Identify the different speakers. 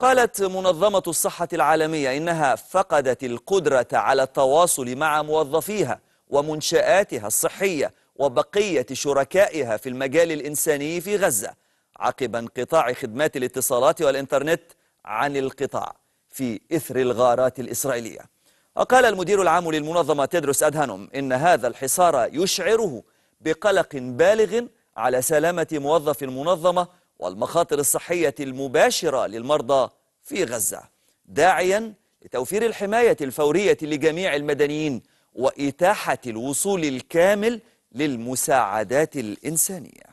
Speaker 1: قالت منظمة الصحة العالمية إنها فقدت القدرة على التواصل مع موظفيها ومنشآتها الصحية وبقية شركائها في المجال الإنساني في غزة عقب انقطاع خدمات الاتصالات والإنترنت عن القطاع في إثر الغارات الإسرائيلية وقال المدير العام للمنظمة تدرس أدهانوم إن هذا الحصار يشعره بقلق بالغ على سلامة موظف المنظمة والمخاطر الصحية المباشرة للمرضى في غزة داعيا لتوفير الحماية الفورية لجميع المدنيين وإتاحة الوصول الكامل للمساعدات الإنسانية